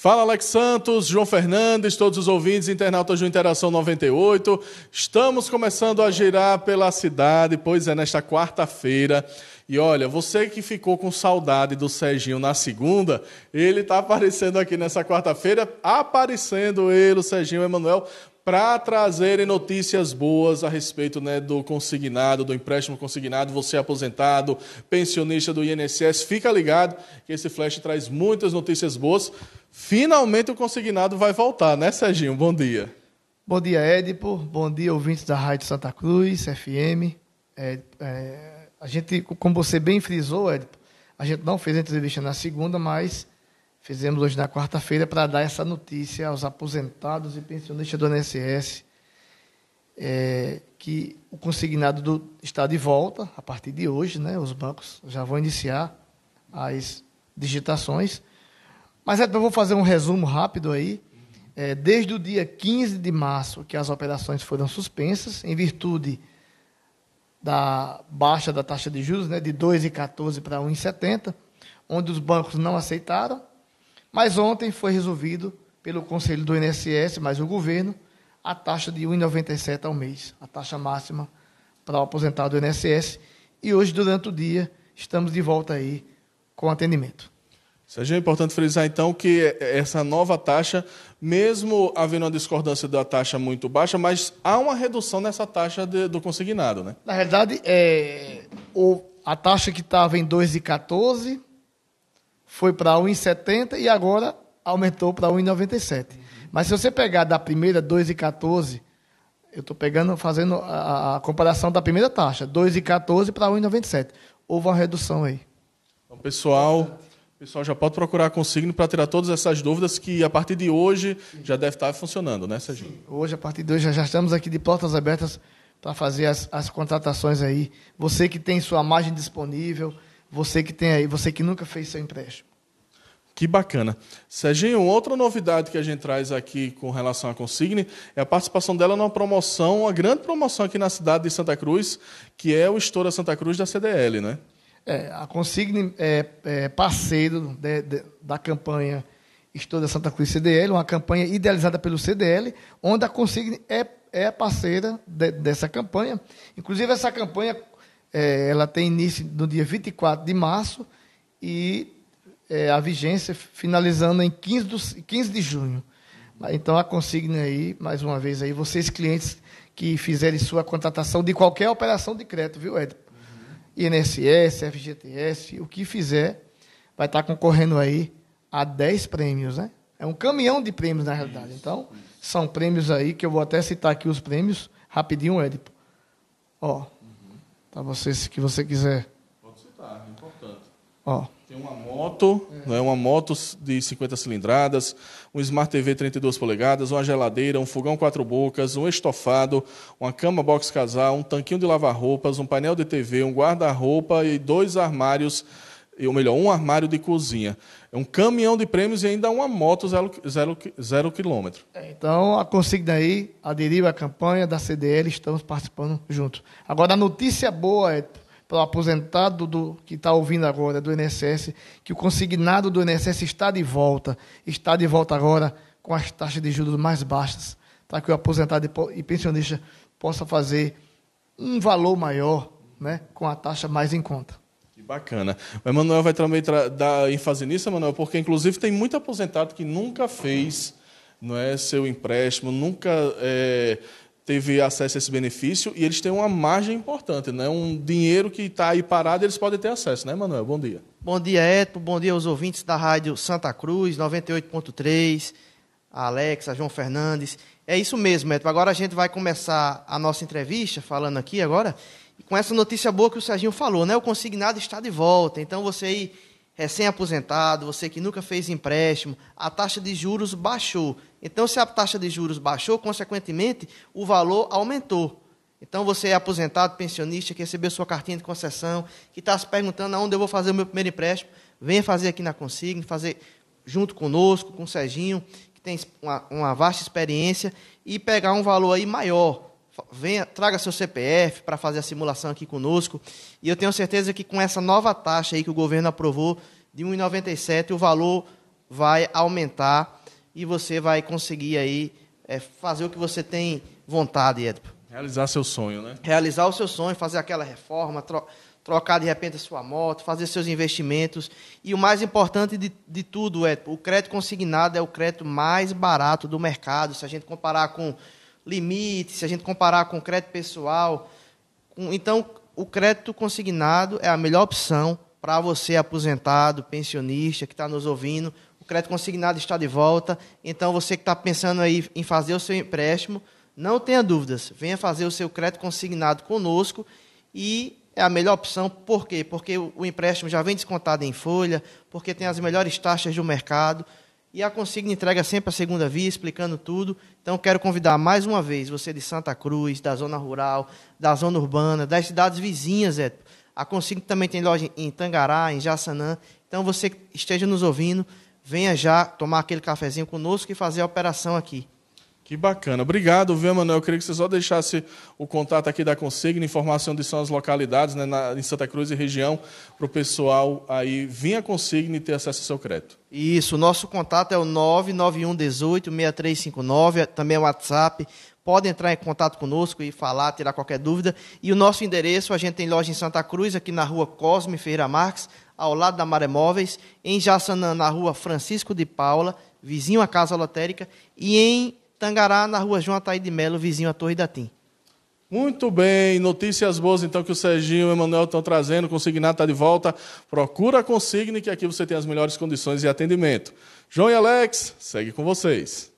Fala Alex Santos, João Fernandes, todos os ouvintes, internautas do Interação 98. Estamos começando a girar pela cidade, pois é nesta quarta-feira. E olha, você que ficou com saudade do Serginho na segunda, ele está aparecendo aqui nessa quarta-feira, aparecendo ele, o Serginho Emanuel, para trazerem notícias boas a respeito né, do consignado, do empréstimo consignado, você é aposentado, pensionista do INSS, fica ligado que esse flash traz muitas notícias boas. Finalmente o consignado vai voltar, né, Serginho? Bom dia. Bom dia, Edipo. Bom dia, ouvintes da Rádio Santa Cruz, FM. É, é, a gente, como você bem frisou, Edipo, a gente não fez a entrevista na segunda, mas Fizemos hoje na quarta-feira para dar essa notícia aos aposentados e pensionistas do INSS é, que o consignado do, está de volta a partir de hoje, né? Os bancos já vão iniciar as digitações. Mas eu vou fazer um resumo rápido aí. É, desde o dia 15 de março que as operações foram suspensas, em virtude da baixa da taxa de juros, né, de 2,14 para 1,70, onde os bancos não aceitaram, mas ontem foi resolvido pelo Conselho do INSS, mais o governo, a taxa de R$ 1,97 ao mês, a taxa máxima para o aposentado do INSS. E hoje, durante o dia, estamos de volta aí com atendimento. Seja é importante frisar então que é, é essa nova taxa, mesmo havendo uma discordância da taxa muito baixa, mas há uma redução nessa taxa de, do consignado, né? Na realidade, é, o, a taxa que estava em 2,14 foi para 1,70 e agora aumentou para 1,97. Uhum. Mas se você pegar da primeira 2,14, eu estou pegando, fazendo a, a, comparação da primeira taxa, 2,14 para 1,97. Houve uma redução aí. Então, pessoal, pessoal já pode procurar a Consigno para tirar todas essas dúvidas que a partir de hoje Sim. já deve estar tá funcionando, né, Serginho? Sim. Hoje, a partir de hoje, já estamos aqui de portas abertas para fazer as, as contratações aí. Você que tem sua margem disponível você que tem aí, você que nunca fez seu empréstimo. Que bacana. Serginho, outra novidade que a gente traz aqui com relação à Consigne é a participação dela numa promoção, uma grande promoção aqui na cidade de Santa Cruz, que é o Estoura Santa Cruz da CDL, né? É, a Consigne é, é parceiro de, de, da campanha Estoura Santa Cruz CDL, uma campanha idealizada pelo CDL, onde a Consigne é, é parceira de, dessa campanha. Inclusive, essa campanha é, ela tem início no dia 24 de março e é, a vigência finalizando em 15, do, 15 de junho. Então, a consigna aí, mais uma vez, aí, vocês clientes que fizerem sua contratação de qualquer operação de crédito, viu, Ed? Uhum. INSS, FGTS, o que fizer, vai estar concorrendo aí a 10 prêmios, né? É um caminhão de prêmios, na realidade. Então, são prêmios aí, que eu vou até citar aqui os prêmios, rapidinho, Edipo. Ó, para você, se que você quiser. Pode citar, é importante. Ó. Tem uma moto, é. né, uma moto de 50 cilindradas, um Smart TV 32 polegadas, uma geladeira, um fogão quatro bocas, um estofado, uma cama box casal, um tanquinho de lavar roupas, um painel de TV, um guarda-roupa e dois armários ou melhor, um armário de cozinha, um caminhão de prêmios e ainda uma moto zero, zero, zero quilômetro. É, então, a consigna aí, aderiu à campanha da CDL, estamos participando juntos. Agora, a notícia boa é para o aposentado do, que está ouvindo agora do INSS, que o consignado do INSS está de volta, está de volta agora com as taxas de juros mais baixas, para tá? que o aposentado e pensionista possa fazer um valor maior, né, com a taxa mais em conta. Bacana. O Emanuel vai também dar ênfase nisso, Emanuel, porque inclusive tem muito aposentado que nunca fez não é, seu empréstimo, nunca é, teve acesso a esse benefício e eles têm uma margem importante, né? um dinheiro que está aí parado eles podem ter acesso, né, Emanuel? Bom dia. Bom dia, Eto Bom dia aos ouvintes da Rádio Santa Cruz, 98.3, a Alexa, João Fernandes. É isso mesmo, Eto Agora a gente vai começar a nossa entrevista falando aqui agora com essa notícia boa que o Serginho falou, né? O consignado está de volta. Então você aí recém-aposentado, você que nunca fez empréstimo, a taxa de juros baixou. Então se a taxa de juros baixou, consequentemente, o valor aumentou. Então você é aposentado, pensionista, que recebeu sua cartinha de concessão, que está se perguntando aonde eu vou fazer o meu primeiro empréstimo, venha fazer aqui na consign, fazer junto conosco, com o Serginho, que tem uma, uma vasta experiência, e pegar um valor aí maior venha, traga seu CPF para fazer a simulação aqui conosco. E eu tenho certeza que com essa nova taxa aí que o governo aprovou de 1,97, o valor vai aumentar e você vai conseguir aí é, fazer o que você tem vontade, Edipo. Realizar seu sonho, né? Realizar o seu sonho, fazer aquela reforma, tro trocar de repente a sua moto, fazer seus investimentos. E o mais importante de, de tudo, Edipo, o crédito consignado é o crédito mais barato do mercado. Se a gente comparar com limite, se a gente comparar com crédito pessoal. Então, o crédito consignado é a melhor opção para você, aposentado, pensionista, que está nos ouvindo. O crédito consignado está de volta. Então, você que está pensando aí em fazer o seu empréstimo, não tenha dúvidas. Venha fazer o seu crédito consignado conosco e é a melhor opção. Por quê? Porque o empréstimo já vem descontado em folha, porque tem as melhores taxas do mercado. E a consigna entrega sempre a segunda via, explicando tudo. Então, quero convidar mais uma vez você de Santa Cruz, da zona rural, da zona urbana, das cidades vizinhas, Edpo. A consigna também tem loja em Tangará, em Jaçanã. Então, você que esteja nos ouvindo, venha já tomar aquele cafezinho conosco e fazer a operação aqui. Que bacana. Obrigado, viu, Manuel. Eu queria que você só deixasse o contato aqui da Consigne, informação de são as localidades né, na, em Santa Cruz e região, para o pessoal aí vir à Consigne e ter acesso ao seu crédito. Isso, O nosso contato é o 991186359, também é o WhatsApp. Pode entrar em contato conosco e falar, tirar qualquer dúvida. E o nosso endereço, a gente tem loja em Santa Cruz, aqui na rua Cosme Ferreira Marques, ao lado da Maremóveis, em Jaçanã, na rua Francisco de Paula, vizinho à Casa Lotérica, e em Tangará, na rua João Ataí de Melo, vizinho à Torre da Tim. Muito bem, notícias boas então que o Serginho e o Emanuel estão trazendo. Consignato está de volta. Procura a Consigne, que aqui você tem as melhores condições de atendimento. João e Alex, segue com vocês.